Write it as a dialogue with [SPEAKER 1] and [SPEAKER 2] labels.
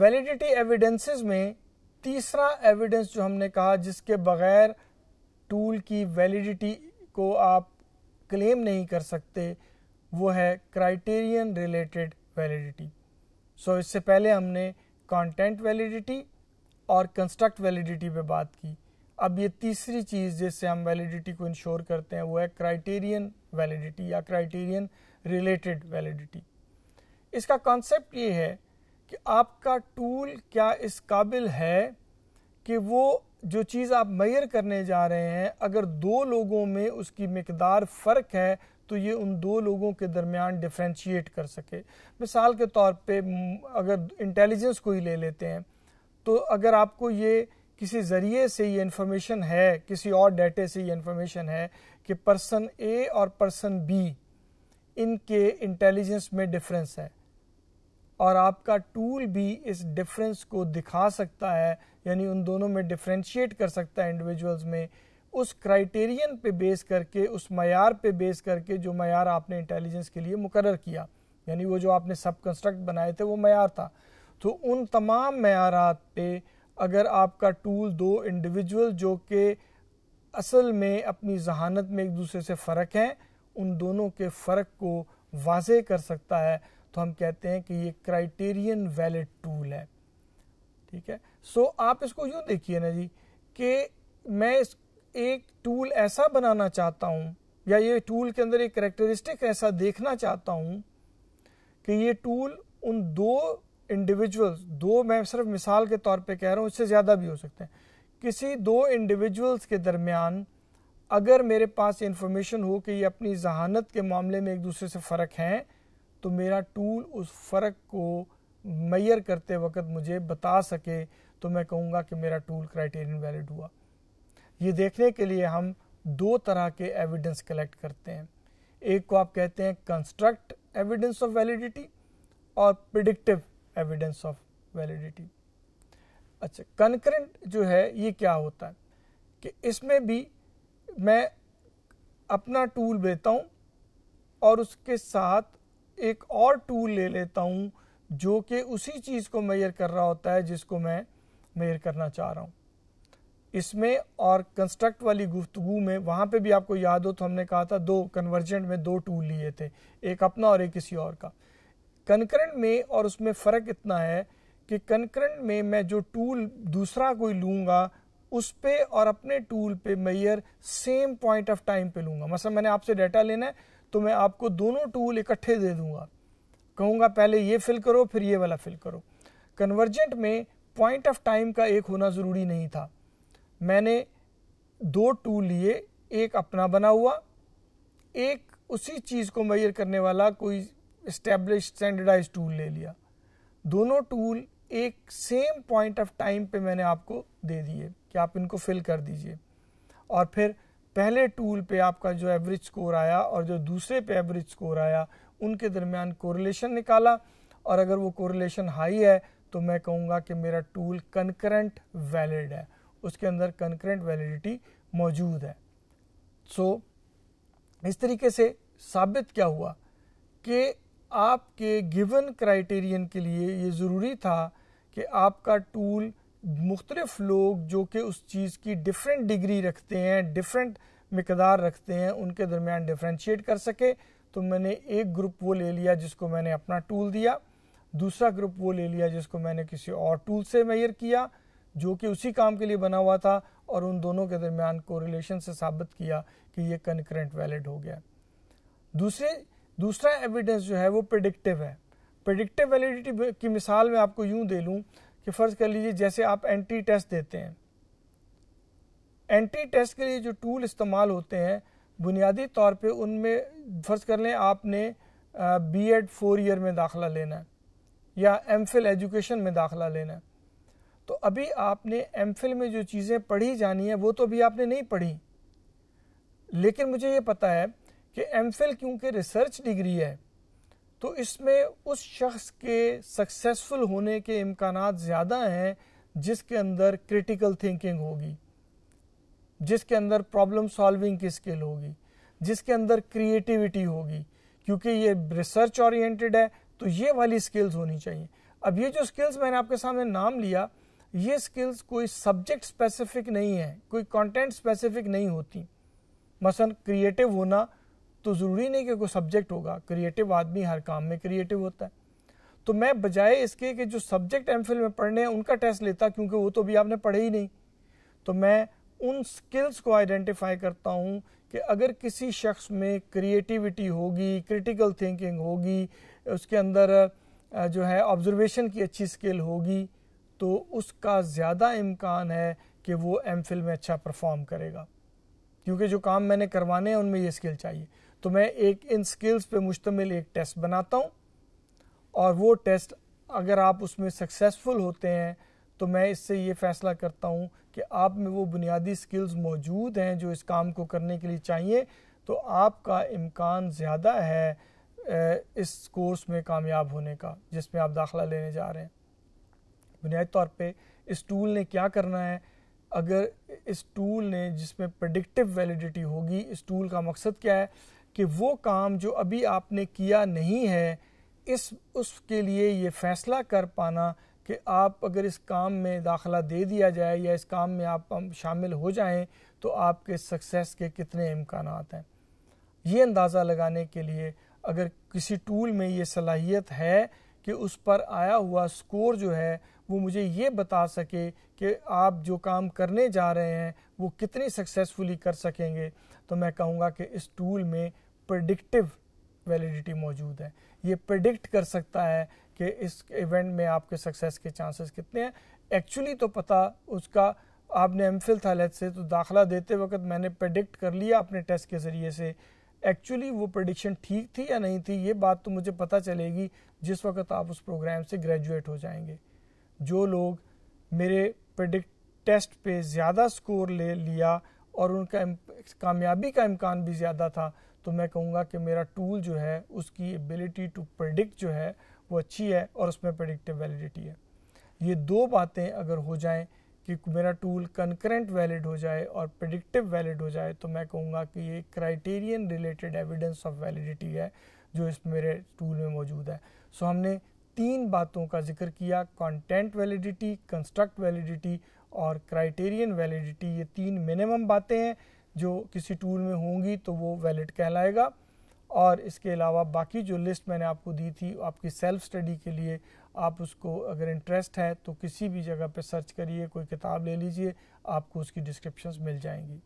[SPEAKER 1] validity evidences में तीसरा evidence जो हमने कहा जिसके बगैर टूल की वैलिडिटी को आप क्लेम नहीं कर सकते वो है क्राइटेरियन रिलेटेड वैलिडिटी सो इससे पहले हमने कंटेंट वैलिडिटी और कंस्ट्रक्ट वैलिडिटी पे बात की अब ये तीसरी चीज़ जिससे हम वैलिडिटी को इंश्योर करते हैं वो है क्राइटेरियन वैलिडिटी या क्राइटेरियन रिलेटेड वैलिडिटी इसका कॉन्सेप्ट ये है कि आपका टूल क्या इस काबिल है कि वो जो चीज़ आप मैयर करने जा रहे हैं अगर दो लोगों में उसकी मकदार फ़र्क है तो ये उन दो लोगों के दरमियान डिफ्रेंशिएट कर सके मिसाल के तौर पे अगर इंटेलिजेंस को ही ले लेते हैं तो अगर आपको ये किसी ज़रिए से ये इन्फॉर्मेशन है किसी और डाटे से ये इन्फॉर्मेशन है कि पर्सन ए और पर्सन बी इनके इंटेलिजेंस में डिफरेंस है और आपका टूल भी इस डिफरेंस को दिखा सकता है यानी उन दोनों में डिफ्रेंशिएट कर सकता है इंडिविजुअल्स में उस क्राइटेरियन पे बेस करके उस मैार पे बेस करके जो मैार आपने इंटेलिजेंस के लिए मुकर किया यानी वो जो आपने सब कंस्ट्रक्ट बनाए थे वो मैार था तो उन तमाम मैारात पे अगर आपका टूल दो इंडिविजुअल जो कि असल में अपनी जहानत में एक दूसरे से फ़र्क हैं उन दोनों के फ़र्क को वाजे कर सकता है तो हम कहते हैं कि ये क्राइटेरियन वैलिड टूल है ठीक है सो so, आप इसको यूँ देखिए ना जी कि मैं इस एक टूल ऐसा बनाना चाहता हूँ या ये टूल के अंदर एक करेक्टरिस्टिक ऐसा देखना चाहता हूँ कि ये टूल उन दो इंडिविजुअल्स दो मैं सिर्फ मिसाल के तौर पे कह रहा हूँ इससे ज़्यादा भी हो सकते हैं किसी दो इंडिविजुअल्स के दरमियान अगर मेरे पास इंफॉर्मेशन हो कि ये अपनी जहानत के मामले में एक दूसरे से फ़र्क हैं तो मेरा टूल उस फ़र्क को मैयर करते वक्त मुझे बता सके तो मैं कहूँगा कि मेरा टूल क्राइटेरियन वैलिड हुआ ये देखने के लिए हम दो तरह के एविडेंस कलेक्ट करते हैं एक को आप कहते हैं कंस्ट्रक्ट एविडेंस ऑफ वैलिडिटी और प्रिडिक्टिव एविडेंस ऑफ वैलिडिटी अच्छा कंकरेंट जो है ये क्या होता है कि इसमें भी मैं अपना टूल देता हूँ और उसके साथ एक और टूल ले लेता हूं जो कि उसी चीज़ को मेयर कर रहा होता है जिसको मैं मेयर करना चाह रहा हूं इसमें और कंस्ट्रक्ट वाली गुफ्तु में वहां पे भी आपको याद हो तो हमने कहा था दो कन्वर्जेंट में दो टूल लिए थे एक अपना और एक किसी और का कनकरेंट में और उसमें फ़र्क इतना है कि कनकरेंट में मैं जो टूल दूसरा कोई लूंगा उस पर और अपने टूल पे मैयर सेम पॉइंट ऑफ टाइम पे लूंगा मतलब मैंने आपसे डाटा लेना है तो मैं आपको दोनों टूल इकट्ठे दे दूंगा कहूंगा पहले ये फिल करो फिर ये वाला फिल करो कन्वर्जेंट में पॉइंट ऑफ टाइम का एक होना ज़रूरी नहीं था मैंने दो टूल लिए एक अपना बना हुआ एक उसी चीज़ को मैयर करने वाला कोई इस्टेब्लिश स्टैंडर्डाइज टूल ले लिया दोनों टूल एक सेम पॉइंट ऑफ टाइम पे मैंने आपको दे दिए कि आप इनको फिल कर दीजिए और फिर पहले टूल पे आपका जो एवरेज स्कोर आया और जो दूसरे पे एवरेज स्कोर आया उनके दरमियान कोरिलेशन निकाला और अगर वो कोरिलेशन हाई है तो मैं कहूँगा कि मेरा टूल कंकरेंट वैलिड है उसके अंदर कंकरेंट वैलिडिटी मौजूद है सो so, इस तरीके से साबित क्या हुआ कि आपके गिवन क्राइटेरियन के लिए ये ज़रूरी था कि आपका टूल मुख्तलफ लोग जो कि उस चीज़ की डिफरेंट डिग्री रखते हैं डिफरेंट मकदार रखते हैं उनके दरमियान डिफ्रेंशिएट कर सके तो मैंने एक ग्रुप वो ले लिया जिसको मैंने अपना टूल दिया दूसरा ग्रुप वो ले लिया जिसको मैंने किसी और टूल से मैयर किया जो कि उसी काम के लिए बना हुआ था और उन दोनों के दरमियान कोरिलेशन से साबित किया कि ये कनकरेंट वैलिड हो गया दूसरे दूसरा एविडेंस जो है वो प्रडिक्टिव है प्रडिक्टिव वैलिडिटी की मिसाल मैं आपको यूँ दे लूँ कि फ़र्ज़ कर लीजिए जैसे आप एंट्री टेस्ट देते हैं एंट्री टेस्ट के लिए जो टूल इस्तेमाल होते हैं बुनियादी तौर पे उनमें फ़र्ज़ कर लें आपने बी एड फोर ईयर में दाखला लेना है या एम फिल एजुकेशन में दाखला लेना है तो अभी आपने एम फिल में जो चीज़ें पढ़ी जानी है वो तो अभी आपने नहीं पढ़ी लेकिन मुझे ये पता है कि एम फिल क्योंकि रिसर्च डिग्री है तो इसमें उस शख्स के सक्सेसफुल होने के इम्कान ज़्यादा हैं जिसके अंदर क्रिटिकल थिंकिंग होगी जिसके अंदर प्रॉब्लम सॉल्विंग की स्किल होगी जिसके अंदर क्रिएटिविटी होगी क्योंकि ये रिसर्च ओरिएंटेड है तो ये वाली स्किल्स होनी चाहिए अब ये जो स्किल्स मैंने आपके सामने नाम लिया ये स्किल्स कोई सब्जेक्ट स्पेसिफिक नहीं है कोई कंटेंट स्पेसिफिक नहीं होती मसलन क्रिएटिव होना तो ज़रूरी नहीं कि कोई सब्जेक्ट होगा क्रिएटिव आदमी हर काम में क्रिएटिव होता है तो मैं बजाय इसके कि जो सब्जेक्ट एम में पढ़ने हैं उनका टेस्ट लेता क्योंकि वो तो अभी आपने पढ़े ही नहीं तो मैं उन स्किल्स को आइडेंटिफाई करता हूँ कि अगर किसी शख्स में क्रिएटिविटी होगी क्रिटिकल थिंकिंग होगी उसके अंदर जो है ऑब्जर्वेशन की अच्छी स्किल होगी तो उसका ज़्यादा इम्कान है कि वो एम में अच्छा परफॉर्म करेगा क्योंकि जो काम मैंने करवाने हैं उनमें ये स्किल चाहिए तो मैं एक इन स्किल्स पे मुश्तमिल एक टेस्ट बनाता हूँ और वो टेस्ट अगर आप उसमें सक्सेसफुल होते हैं तो मैं इससे ये फैसला करता हूँ कि आप में वो बुनियादी स्किल्स मौजूद हैं जो इस काम को करने के लिए चाहिए तो आपका इम्कान ज़्यादा है इस कोर्स में कामयाब होने का जिसमें आप दाखला लेने जा रहे हैं बुनियादी तौर पे इस टूल ने क्या करना है अगर इस टूल ने जिसमें प्रडिक्टिव वैलिडिटी होगी इस टूल का मकसद क्या है कि वो काम जो अभी आपने किया नहीं है इस उसके लिए ये फैसला कर पाना कि आप अगर इस काम में दाखला दे दिया जाए या इस काम में आप शामिल हो जाएं तो आपके सक्सेस के कितने इम्कान हैं ये अंदाज़ा लगाने के लिए अगर किसी टूल में ये सलाहियत है कि उस पर आया हुआ स्कोर जो है वो मुझे ये बता सके कि आप जो काम करने जा रहे हैं वो कितनी सक्सेसफुली कर सकेंगे तो मैं कहूँगा कि इस टूल में प्रडिक्टिव वैलिडिटी मौजूद है ये प्रडिक्ट कर सकता है कि इस इवेंट में आपके सक्सेस के चांसेस कितने हैं एक्चुअली तो पता उसका आपने एम फिल था लेट से तो दाखिला देते वक्त मैंने प्रडिक्ट कर लिया अपने टेस्ट के ज़रिए से एक्चुअली वो प्रडिक्शन ठीक थी या नहीं थी ये बात तो मुझे पता चलेगी जिस वक्त आप उस प्रोग्राम से ग्रेजुएट हो जाएंगे जो लोग मेरे प्रडिक्ट टेस्ट पे ज़्यादा स्कोर ले लिया और उनका कामयाबी का इम्कान भी ज़्यादा था तो मैं कहूँगा कि मेरा टूल जो है उसकी एबिलिटी टू प्रडिक्ट जो है वो अच्छी है और उसमें प्रडिक्टिव वैलिडिटी है ये दो बातें अगर हो जाएं कि मेरा टूल कंकरेंट वैलिड हो जाए और प्रडिक्टिव वैलिड हो जाए तो मैं कहूँगा कि ये criterion related evidence of validity है जो इस मेरे टूल में मौजूद है सो हमने तीन बातों का जिक्र किया कंटेंट वैलिडिटी कंस्ट्रक्ट वैलिडिटी और क्राइटेरियन वैलिडिटी ये तीन मिनिमम बातें हैं जो किसी टूल में होंगी तो वो वैलिड कहलाएगा और इसके अलावा बाकी जो लिस्ट मैंने आपको दी थी आपकी सेल्फ स्टडी के लिए आप उसको अगर इंटरेस्ट है तो किसी भी जगह पर सर्च करिए कोई किताब ले लीजिए आपको उसकी डिस्क्रिप्शंस मिल जाएंगी